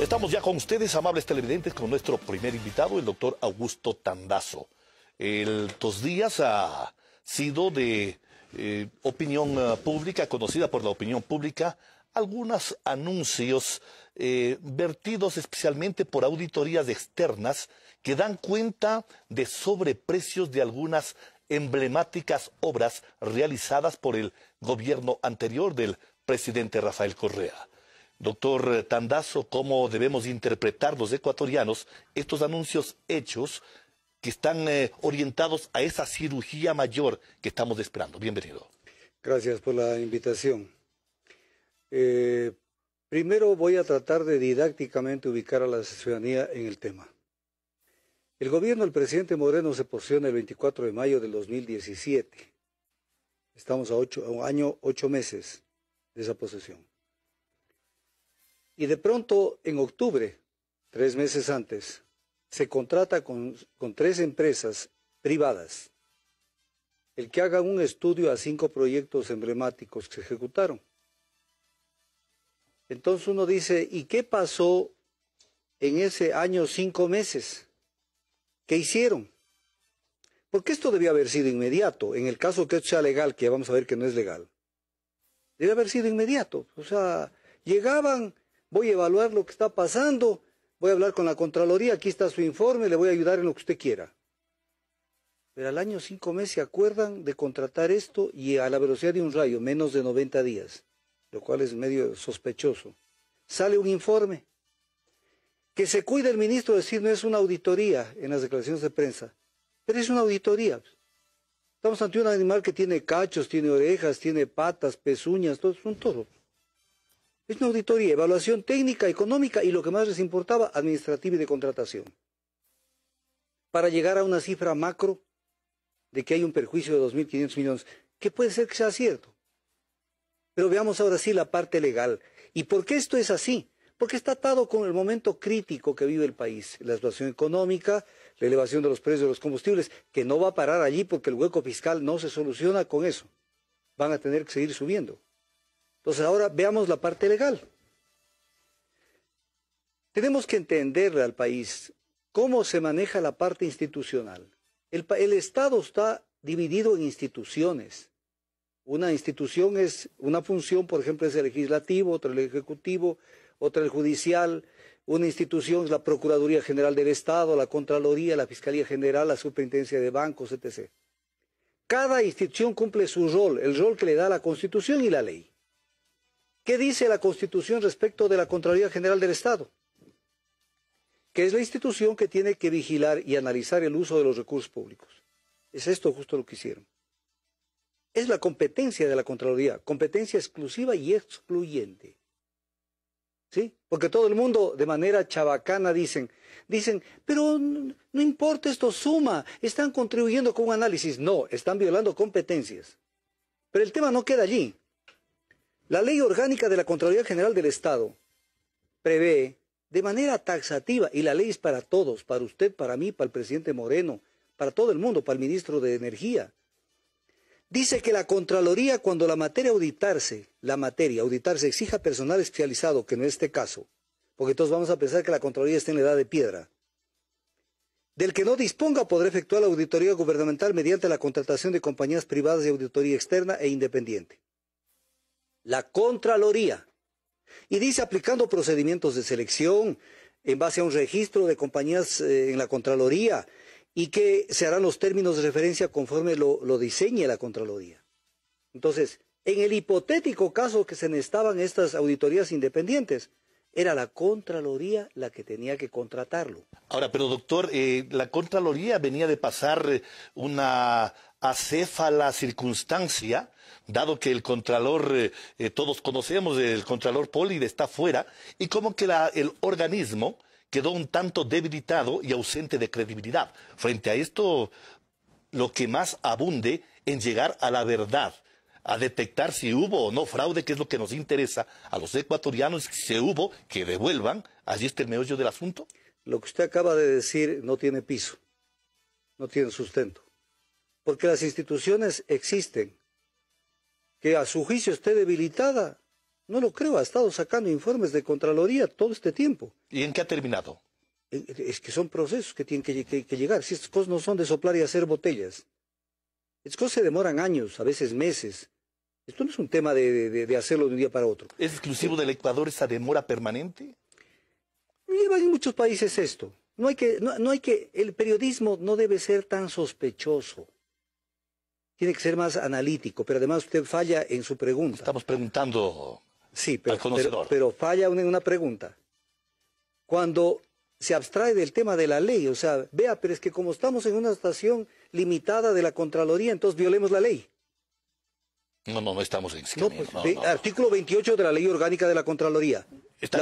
Estamos ya con ustedes, amables televidentes, con nuestro primer invitado, el doctor Augusto Tandazo. Estos días ha sido de eh, opinión eh, pública, conocida por la opinión pública, algunos anuncios eh, vertidos especialmente por auditorías externas que dan cuenta de sobreprecios de algunas emblemáticas obras realizadas por el gobierno anterior del presidente Rafael Correa. Doctor Tandazo, ¿cómo debemos interpretar los ecuatorianos estos anuncios hechos que están eh, orientados a esa cirugía mayor que estamos esperando? Bienvenido. Gracias por la invitación. Eh, primero voy a tratar de didácticamente ubicar a la ciudadanía en el tema. El gobierno del presidente Moreno se posiciona el 24 de mayo del 2017. Estamos a, a un año, ocho meses de esa posesión. Y de pronto, en octubre, tres meses antes, se contrata con, tres empresas privadas el que haga un estudio a cinco proyectos emblemáticos que se ejecutaron. Entonces uno dice, ¿y qué pasó en ese año cinco meses? ¿Qué hicieron? Porque esto debía haber sido inmediato, en el caso que esto sea legal, que vamos a ver que no es legal. Debe haber sido inmediato. O sea, llegaban voy a evaluar lo que está pasando, voy a hablar con la Contraloría, aquí está su informe, le voy a ayudar en lo que usted quiera. Pero al año cinco meses se acuerdan de contratar esto y a la velocidad de un rayo, menos de 90 días, lo cual es medio sospechoso. Sale un informe. Que se cuida el ministro de decir no es una auditoría en las declaraciones de prensa, pero es una auditoría. Estamos ante un animal que tiene cachos, tiene orejas, tiene patas, pezuñas, todo, son todo. Es una auditoría, evaluación técnica, económica y lo que más les importaba, administrativa y de contratación. Para llegar a una cifra macro de que hay un perjuicio de 2.500 millones, que puede ser que sea cierto. Pero veamos ahora sí la parte legal. ¿Y por qué esto es así? Porque está atado con el momento crítico que vive el país, la situación económica, la elevación de los precios de los combustibles, que no va a parar allí porque el hueco fiscal no se soluciona con eso. Van a tener que seguir subiendo. Entonces ahora veamos la parte legal. Tenemos que entenderle al país cómo se maneja la parte institucional. El, Estado está dividido en instituciones. Una institución es, una función, por ejemplo, es el legislativo, otra el ejecutivo, otra el judicial, una institución es la Procuraduría General del Estado, la Contraloría, la Fiscalía General, la Superintendencia de Bancos, etc. Cada institución cumple su rol, el rol que le da la Constitución y la ley. ¿Qué dice la Constitución respecto de la Contraloría General del Estado? Que es la institución que tiene que vigilar y analizar el uso de los recursos públicos. Es esto justo lo que hicieron. Es la competencia de la Contraloría, competencia exclusiva y excluyente. ¿Sí? Porque todo el mundo de manera chabacana dicen, dicen, pero no importa esto suma, están contribuyendo con un análisis. No, están violando competencias. Pero el tema no queda allí. La Ley Orgánica de la Contraloría General del Estado prevé de manera taxativa, y la ley es para todos, para usted, para mí, para el presidente Moreno, para todo el mundo, para el ministro de Energía. Dice que la Contraloría, cuando la materia auditarse, la materia auditarse exija personal especializado, que en este caso, porque todos vamos a pensar que la Contraloría está en la edad de piedra. Del que no disponga podrá efectuar la auditoría gubernamental mediante la contratación de compañías privadas de auditoría externa e independiente la Contraloría. Y dice aplicando procedimientos de selección en base a un registro de compañías eh, en la Contraloría y que se harán los términos de referencia conforme lo, diseñe la Contraloría. Entonces, en el hipotético caso que se necesitaban estas auditorías independientes, era la Contraloría la que tenía que contratarlo. Ahora, pero doctor, eh, la Contraloría venía de pasar eh, una la circunstancia, dado que el Contralor, eh, eh, todos conocemos, el Contralor Póli está fuera, y como que el organismo quedó un tanto debilitado y ausente de credibilidad. Frente a esto, lo que más abunde en llegar a la verdad, a detectar si hubo o no fraude, que es lo que nos interesa a los ecuatorianos, si hubo, que devuelvan, allí está el meollo del asunto. Lo que usted acaba de decir no tiene piso, no tiene sustento porque las instituciones existen. Que a su juicio esté debilitada, no lo creo, ha estado sacando informes de Contraloría todo este tiempo. ¿Y en qué ha terminado? Eh, eh, es que son procesos que tienen que, llegar. Si estas cosas no son de soplar y hacer botellas. Estas cosas se demoran años, a veces meses. Esto no es un tema de, hacerlo de un día para otro. ¿Es exclusivo del Ecuador esa demora permanente? lleva En muchos países esto. No hay que, hay que, el periodismo no debe ser tan sospechoso tiene que ser más analítico, pero además usted falla en su pregunta. Estamos preguntando sí, pero, al conocedor. Pero, pero falla en una pregunta. Cuando se abstrae del tema de la ley, o sea, vea, pero es que como estamos en una estación limitada de la Contraloría, entonces violemos la ley. No, no, no estamos en no, pues, Artículo 28 de la Ley Orgánica de la Contraloría.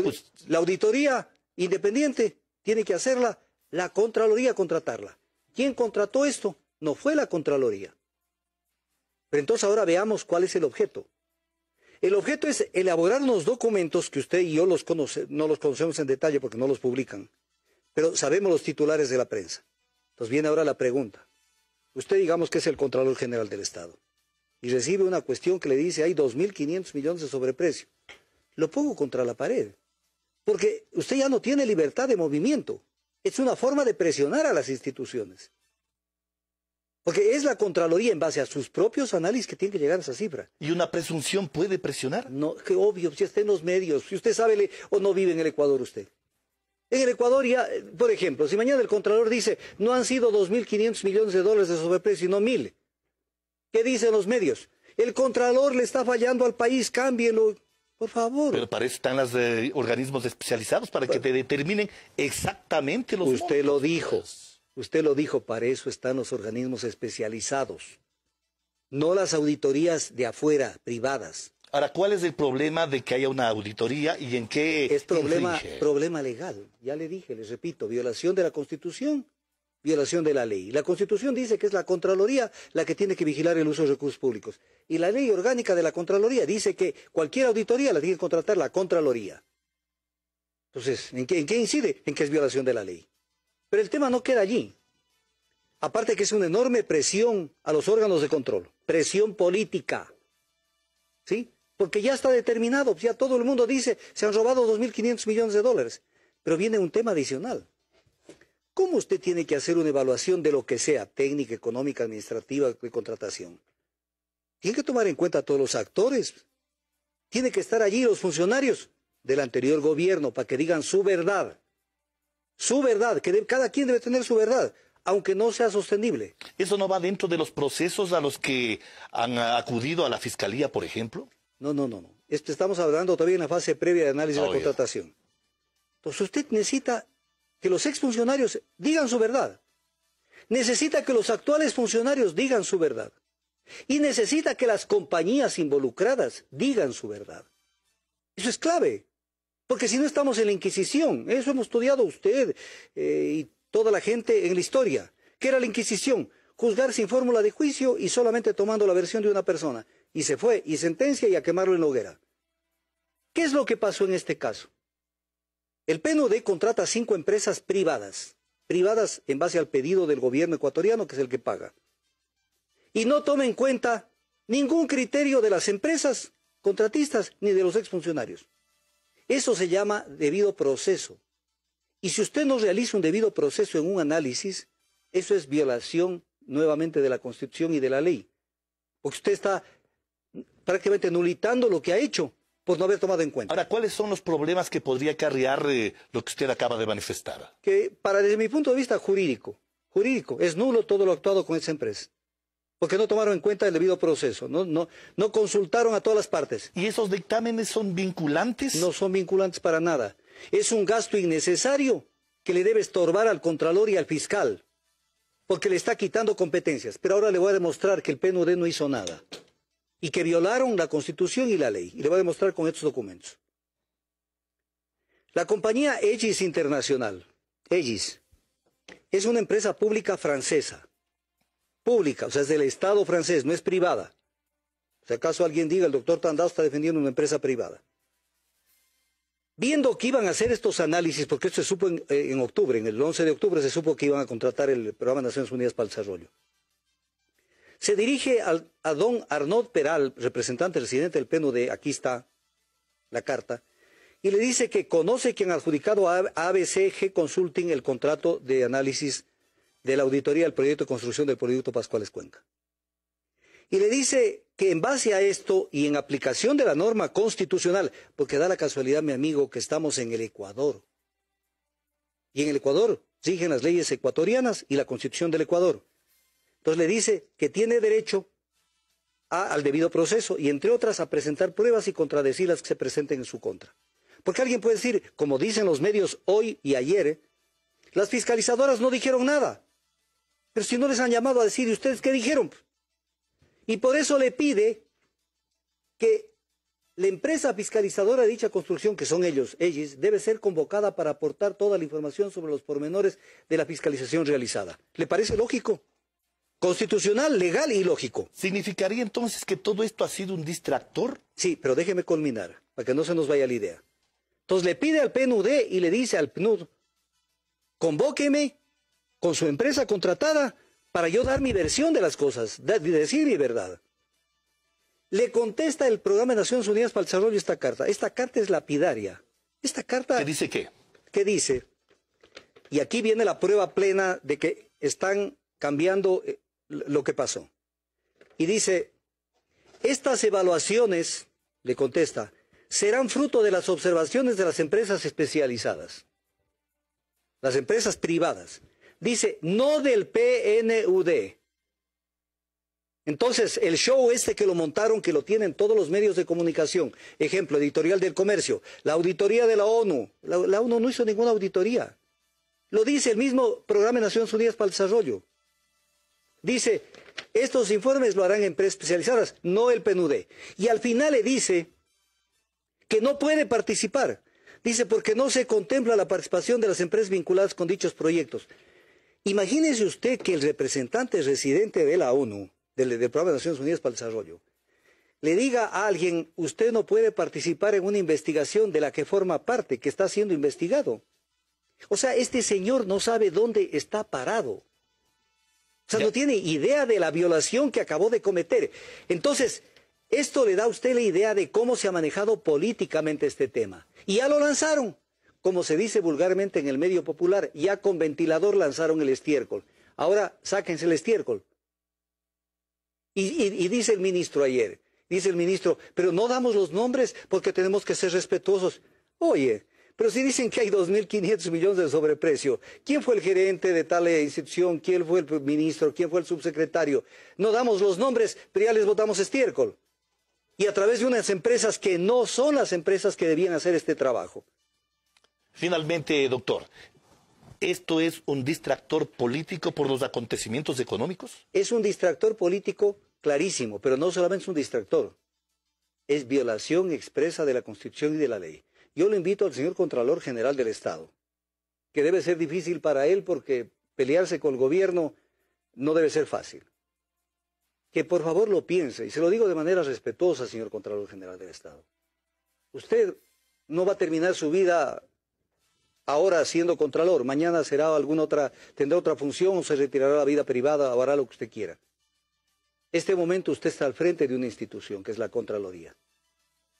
Pues. la auditoría independiente tiene que hacerla, la Contraloría contratarla. ¿Quién contrató esto? No fue la Contraloría. Pero entonces ahora veamos cuál es el objeto. El objeto es elaborar unos documentos que usted y yo los no los conocemos en detalle porque no los publican, pero sabemos los titulares de la prensa. Entonces viene ahora la pregunta. Usted digamos que es el Contralor General del Estado y recibe una cuestión que le dice hay 2.500 millones de sobreprecio. Lo pongo contra la pared, porque usted ya no tiene libertad de movimiento. Es una forma de presionar a las instituciones. Porque es la Contraloría, en base a sus propios análisis, que tiene que llegar a esa cifra. ¿Y una presunción puede presionar? No, que obvio, si está en los medios, si usted sabe o no vive en el Ecuador usted. En el Ecuador ya, eh, por ejemplo, si mañana el Contralor dice, no han sido 2.500 millones de dólares de sobreprecio, sino 1.000. ¿Qué dicen los medios? El Contralor le está fallando al país, cámbienlo. Por favor. Pero para eso están los eh, organismos especializados, para, que te determinen exactamente los Usted lo dijo. Usted lo dijo, para eso están los organismos especializados, no las auditorías de afuera, privadas. Ahora, ¿cuál es el problema de que haya una auditoría y en qué es problema problema legal? Ya le dije, les repito, violación de la Constitución, violación de la ley. La Constitución dice que es la Contraloría la que tiene que vigilar el uso de recursos públicos y la ley orgánica de la Contraloría dice que cualquier auditoría la tiene que contratar la Contraloría. Entonces, ¿en qué, en qué incide? En que es violación de la ley. Pero el tema no queda allí. Aparte que es una enorme presión a los órganos de control, presión política. ¿Sí? Porque ya está determinado, ya todo el mundo dice, se han robado 2.500 millones de dólares. Pero viene un tema adicional. ¿Cómo usted tiene que hacer una evaluación de lo que sea, técnica, económica, administrativa, de contratación? Tiene que tomar en cuenta a todos los actores. Tiene que estar allí los funcionarios del anterior gobierno para que digan su verdad su verdad, que cada quien debe tener su verdad, aunque no sea sostenible. ¿Eso no va dentro de los procesos a los que han acudido a la fiscalía, por ejemplo? No, no, no, no. estamos hablando todavía en la fase previa de análisis de la oh, contratación. Entonces usted necesita que los exfuncionarios digan su verdad. Necesita que los actuales funcionarios digan su verdad. Y necesita que las compañías involucradas digan su verdad. Eso es clave. Porque si no estamos en la Inquisición, eso hemos estudiado usted eh, y toda la gente en la historia. ¿Qué era la Inquisición? Juzgar sin fórmula de juicio y solamente tomando la versión de una persona. Y se fue, y sentencia y a quemarlo en la hoguera. ¿Qué es lo que pasó en este caso? El PNUD contrata cinco empresas privadas, privadas en base al pedido del gobierno ecuatoriano, que es el que paga. Y no toma en cuenta ningún criterio de las empresas contratistas ni de los exfuncionarios. Eso se llama debido proceso. Y si usted no realiza un debido proceso en un análisis, eso es violación nuevamente de la Constitución y de la ley. Porque usted está prácticamente nulitando lo que ha hecho por no haber tomado en cuenta. Ahora, ¿cuáles son los problemas que podría acarrear eh, lo que usted acaba de manifestar? Que para desde mi punto de vista jurídico, jurídico, es nulo todo lo actuado con esa empresa porque no tomaron en cuenta el debido proceso, no, no, no consultaron a todas las partes. ¿Y esos dictámenes son vinculantes? No son vinculantes para nada. Es un gasto innecesario que le debe estorbar al contralor y al fiscal, porque le está quitando competencias. Pero ahora le voy a demostrar que el PNUD no hizo nada y que violaron la Constitución y la ley, y le voy a demostrar con estos documentos. La compañía Egis Internacional, Egis, es una empresa pública francesa pública, o sea, es del Estado francés, no es privada. Si acaso alguien diga, el doctor Tandao está defendiendo una empresa privada. Viendo que iban a hacer estos análisis, porque esto se supo en, eh, octubre, en el 11 de octubre se supo que iban a contratar el Programa de Naciones Unidas para el Desarrollo. Se dirige a don Arnaud Peral, representante residente del de aquí está la carta, y le dice que conoce quien ha adjudicado a ABCG Consulting el contrato de análisis de la auditoría del proyecto de construcción del proyecto Pascuales Cuenca. Y le dice que en base a esto y en aplicación de la norma constitucional, porque da la casualidad, mi amigo, que estamos en el Ecuador. Y en el Ecuador rigen las leyes ecuatorianas y la constitución del Ecuador. Entonces le dice que tiene derecho al debido proceso y, entre otras, a presentar pruebas y contradecir las que se presenten en su contra. Porque alguien puede decir, como dicen los medios hoy y ayer, las fiscalizadoras no dijeron nada. Pero si no les han llamado a decir, ¿y ustedes qué dijeron? Y por eso le pide que la empresa fiscalizadora de dicha construcción, que son ellos, ellos, debe ser convocada para aportar toda la información sobre los pormenores de la fiscalización realizada. ¿Le parece lógico? Constitucional, legal y lógico. ¿Significaría entonces que todo esto ha sido un distractor? Sí, pero déjeme culminar, para que no se nos vaya la idea. Entonces le pide al PNUD y le dice al PNUD, convóqueme con su empresa contratada para yo dar mi versión de las cosas, de decir mi verdad. Le contesta el Programa de Naciones Unidas para el Desarrollo esta carta. Esta carta es lapidaria. Esta carta... ¿Qué dice qué? ¿Qué dice? Y aquí viene la prueba plena de que están cambiando eh, lo que pasó. Y dice, estas evaluaciones, le contesta, serán fruto de las observaciones de las empresas especializadas, las empresas privadas, dice, no del PNUD. Entonces, el show este que lo montaron, que lo tienen todos los medios de comunicación, ejemplo, editorial del comercio, la auditoría de la ONU, la, ONU no hizo ninguna auditoría. Lo dice el mismo programa de Naciones Unidas para el Desarrollo. Dice, estos informes lo harán empresas especializadas, no el PNUD. Y al final le dice que no puede participar. Dice, porque no se contempla la participación de las empresas vinculadas con dichos proyectos. Imagínese usted que el representante residente de la ONU, del, Programa de Naciones Unidas para el Desarrollo, le diga a alguien, usted no puede participar en una investigación de la que forma parte, que está siendo investigado. O sea, este señor no sabe dónde está parado. O sea, no tiene idea de la violación que acabó de cometer. Entonces, esto le da a usted la idea de cómo se ha manejado políticamente este tema. Y ya lo lanzaron como se dice vulgarmente en el medio popular, ya con ventilador lanzaron el estiércol. Ahora sáquense el estiércol. Y, dice el ministro ayer, dice el ministro, pero no damos los nombres porque tenemos que ser respetuosos. Oye, pero si dicen que hay 2.500 millones de sobreprecio, ¿quién fue el gerente de tal institución? ¿Quién fue el ministro? ¿Quién fue el subsecretario? No damos los nombres, pero ya les votamos estiércol. Y a través de unas empresas que no son las empresas que debían hacer este trabajo. Finalmente, doctor, ¿esto es un distractor político por los acontecimientos económicos? Es un distractor político clarísimo, pero no solamente es un distractor, es violación expresa de la Constitución y de la ley. Yo le invito al señor Contralor General del Estado, que debe ser difícil para él porque pelearse con el gobierno no debe ser fácil. Que por favor lo piense, y se lo digo de manera respetuosa, señor Contralor General del Estado. Usted no va a terminar su vida ahora siendo contralor, mañana será alguna otra, tendrá otra función o se retirará la vida privada o hará lo que usted quiera. Este momento usted está al frente de una institución que es la Contraloría.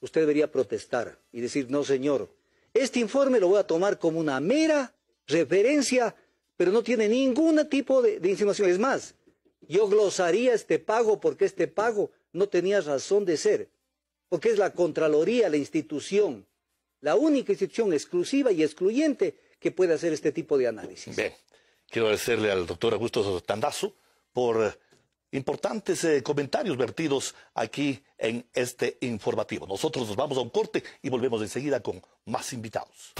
Usted debería protestar y decir, no señor, este informe lo voy a tomar como una mera referencia, pero no tiene ningún tipo de, de insinuación. Es más, yo glosaría este pago porque este pago no tenía razón de ser, porque es la Contraloría, la institución la única institución exclusiva y excluyente que puede hacer este tipo de análisis. Bien, quiero agradecerle al doctor Augusto Tandazo por eh, importantes eh, comentarios vertidos aquí en este informativo. Nosotros nos vamos a un corte y volvemos enseguida con más invitados.